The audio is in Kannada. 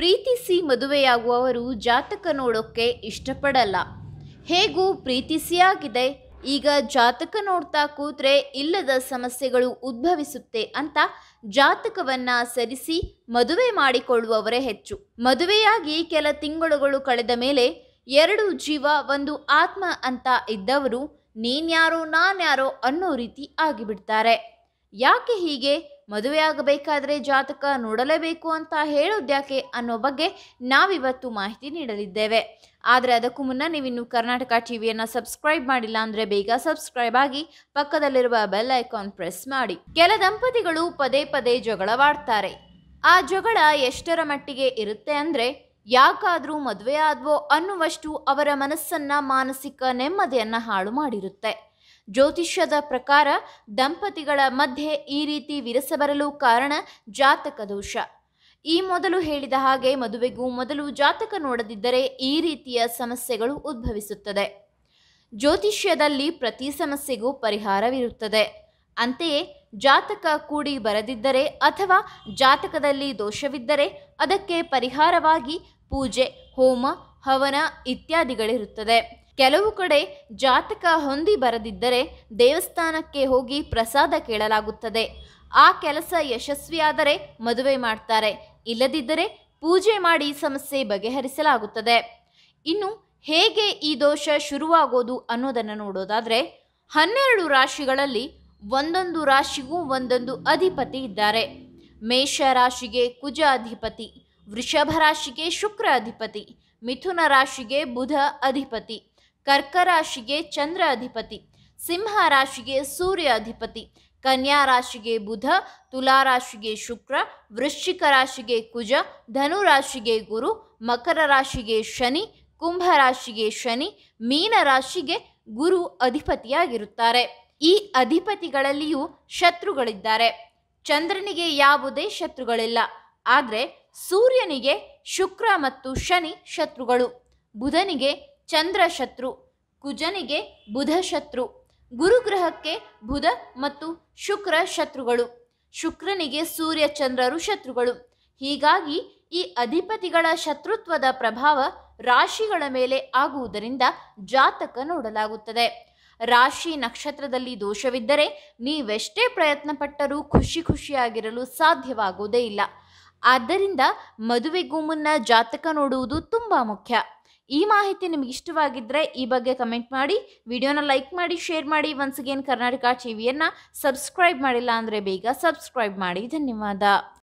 ಪ್ರೀತಿಸಿ ಮದುವೆಯಾಗುವವರು ಜಾತಕ ನೋಡೋಕ್ಕೆ ಇಷ್ಟಪಡಲ್ಲ ಹೇಗೂ ಪ್ರೀತಿಸಿಯಾಗಿದೆ ಈಗ ಜಾತಕ ನೋಡ್ತಾ ಕೂತ್ರೆ ಇಲ್ಲದ ಸಮಸ್ಯೆಗಳು ಉದ್ಭವಿಸುತ್ತೆ ಅಂತ ಜಾತಕವನ್ನ ಸರಿಸಿ ಮದುವೆ ಮಾಡಿಕೊಳ್ಳುವವರೇ ಹೆಚ್ಚು ಮದುವೆಯಾಗಿ ಕೆಲ ತಿಂಗಳುಗಳು ಕಳೆದ ಮೇಲೆ ಎರಡು ಜೀವ ಒಂದು ಆತ್ಮ ಅಂತ ಇದ್ದವರು ನೀನ್ಯಾರೋ ನಾನ್ಯಾರೋ ಅನ್ನೋ ರೀತಿ ಆಗಿಬಿಡ್ತಾರೆ ಯಾಕೆ ಹೀಗೆ ಮದುವೆಯಾಗಬೇಕಾದರೆ ಜಾತಕ ನೋಡಲೇಬೇಕು ಅಂತ ಹೇಳೋದ್ಯಾಕೆ ಅನ್ನೋ ಬಗ್ಗೆ ನಾವಿವತ್ತು ಮಾಹಿತಿ ನೀಡಲಿದ್ದೇವೆ ಆದರೆ ಅದಕ್ಕೂ ಮುನ್ನ ನೀವಿನ್ನು ಕರ್ನಾಟಕ ಟಿವಿಯನ್ನು ಸಬ್ಸ್ಕ್ರೈಬ್ ಮಾಡಿಲ್ಲ ಅಂದರೆ ಬೇಗ ಸಬ್ಸ್ಕ್ರೈಬ್ ಆಗಿ ಪಕ್ಕದಲ್ಲಿರುವ ಬೆಲ್ ಐಕಾನ್ ಪ್ರೆಸ್ ಮಾಡಿ ಕೆಲ ದಂಪತಿಗಳು ಪದೇ ಪದೇ ಜಗಳವಾಡ್ತಾರೆ ಆ ಜಗಳ ಎಷ್ಟರ ಮಟ್ಟಿಗೆ ಇರುತ್ತೆ ಅಂದರೆ ಯಾಕಾದರೂ ಮದುವೆ ಆದ್ವೋ ಅನ್ನುವಷ್ಟು ಅವರ ಮನಸ್ಸನ್ನ ಮಾನಸಿಕ ನೆಮ್ಮದಿಯನ್ನು ಹಾಳು ಮಾಡಿರುತ್ತೆ ಜ್ಯೋತಿಷ್ಯದ ಪ್ರಕಾರ ದಂಪತಿಗಳ ಮಧ್ಯೆ ಈ ರೀತಿ ವಿರಸ ಬರಲು ಕಾರಣ ಜಾತಕ ದೋಷ ಈ ಮೊದಲು ಹೇಳಿದ ಹಾಗೆ ಮದುವೆಗೂ ಮೊದಲು ಜಾತಕ ನೋಡದಿದ್ದರೆ ಈ ರೀತಿಯ ಸಮಸ್ಯೆಗಳು ಉದ್ಭವಿಸುತ್ತದೆ ಜ್ಯೋತಿಷ್ಯದಲ್ಲಿ ಪ್ರತಿ ಸಮಸ್ಯೆಗೂ ಪರಿಹಾರವಿರುತ್ತದೆ ಅಂತೆಯೇ ಜಾತಕ ಕೂಡಿ ಬರದಿದ್ದರೆ ಅಥವಾ ಜಾತಕದಲ್ಲಿ ದೋಷವಿದ್ದರೆ ಅದಕ್ಕೆ ಪರಿಹಾರವಾಗಿ ಪೂಜೆ ಹೋಮ ಹವನ ಇತ್ಯಾದಿಗಳಿರುತ್ತದೆ ಕೆಲವು ಕಡೆ ಜಾತಕ ಹೊಂದಿ ಬರದಿದ್ದರೆ ದೇವಸ್ಥಾನಕ್ಕೆ ಹೋಗಿ ಪ್ರಸಾದ ಕೇಳಲಾಗುತ್ತದೆ ಆ ಕೆಲಸ ಯಶಸ್ವಿಯಾದರೆ ಮದುವೆ ಮಾಡ್ತಾರೆ ಇಲ್ಲದಿದ್ದರೆ ಪೂಜೆ ಮಾಡಿ ಸಮಸ್ಯೆ ಬಗೆಹರಿಸಲಾಗುತ್ತದೆ ಇನ್ನು ಹೇಗೆ ಈ ದೋಷ ಶುರುವಾಗೋದು ಅನ್ನೋದನ್ನು ನೋಡೋದಾದರೆ ಹನ್ನೆರಡು ರಾಶಿಗಳಲ್ಲಿ ಒಂದೊಂದು ರಾಶಿಗೂ ಒಂದೊಂದು ಅಧಿಪತಿ ಇದ್ದಾರೆ ಮೇಷ ರಾಶಿಗೆ ಕುಜ ಅಧಿಪತಿ ವೃಷಭ ರಾಶಿಗೆ ಶುಕ್ರ ಅಧಿಪತಿ ಮಿಥುನ ರಾಶಿಗೆ ಬುಧ ಅಧಿಪತಿ ಕರ್ಕ ರಾಶಿಗೆ ಚಂದ್ರ ಅಧಿಪತಿ ಸಿಂಹ ರಾಶಿಗೆ ಸೂರ್ಯ ಅಧಿಪತಿ ಕನ್ಯಾ ರಾಶಿಗೆ ಬುಧ ತುಲಾ ರಾಶಿಗೆ ಶುಕ್ರ ವೃಶ್ಚಿಕ ರಾಶಿಗೆ ಕುಜ ಧನು ರಾಶಿಗೆ ಗುರು ಮಕರ ರಾಶಿಗೆ ಶನಿ ಕುಂಭ ರಾಶಿಗೆ ಶನಿ ಮೀನ ರಾಶಿಗೆ ಗುರು ಅಧಿಪತಿಯಾಗಿರುತ್ತಾರೆ ಈ ಅಧಿಪತಿಗಳಲ್ಲಿಯೂ ಶತ್ರುಗಳಿದ್ದಾರೆ ಚಂದ್ರನಿಗೆ ಯಾವುದೇ ಶತ್ರುಗಳಿಲ್ಲ ಆದರೆ ಸೂರ್ಯನಿಗೆ ಶುಕ್ರ ಮತ್ತು ಶನಿ ಶತ್ರುಗಳು ಬುಧನಿಗೆ ಚಂದ್ರ ಶತ್ರು ಕುಜನಿಗೆ ಬುಧ ಶತ್ರು ಗುರುಗ್ರಹಕ್ಕೆ ಬುಧ ಮತ್ತು ಶುಕ್ರ ಶತ್ರುಗಳು ಶುಕ್ರನಿಗೆ ಸೂರ್ಯ ಚಂದ್ರರು ಶತ್ರುಗಳು ಹೀಗಾಗಿ ಈ ಅಧಿಪತಿಗಳ ಶತ್ರುತ್ವದ ಪ್ರಭಾವ ರಾಶಿಗಳ ಮೇಲೆ ಆಗುವುದರಿಂದ ಜಾತಕ ನೋಡಲಾಗುತ್ತದೆ ರಾಶಿ ನಕ್ಷತ್ರದಲ್ಲಿ ದೋಷವಿದ್ದರೆ ನೀವೆಷ್ಟೇ ಪ್ರಯತ್ನ ಪಟ್ಟರೂ ಖುಷಿ ಖುಷಿಯಾಗಿರಲು ಸಾಧ್ಯವಾಗುವುದೇ ಇಲ್ಲ ಆದ್ದರಿಂದ ಮದುವೆಗೂ ಮುನ್ನ ಜಾತಕ ನೋಡುವುದು ತುಂಬ ಮುಖ್ಯ ಈ ಮಾಹಿತಿ ನಿಮಗೆ ಇಷ್ಟವಾಗಿದ್ದರೆ ಈ ಬಗ್ಗೆ ಕಮೆಂಟ್ ಮಾಡಿ ವಿಡಿಯೋನ ಲೈಕ್ ಮಾಡಿ ಶೇರ್ ಮಾಡಿ ಒನ್ಸ್ ಅಗೇನ್ ಕರ್ನಾಟಕ ಟಿವಿಯನ್ನು ಸಬ್ಸ್ಕ್ರೈಬ್ ಮಾಡಿಲ್ಲ ಅಂದರೆ ಬೇಗ ಸಬ್ಸ್ಕ್ರೈಬ್ ಮಾಡಿ ಧನ್ಯವಾದ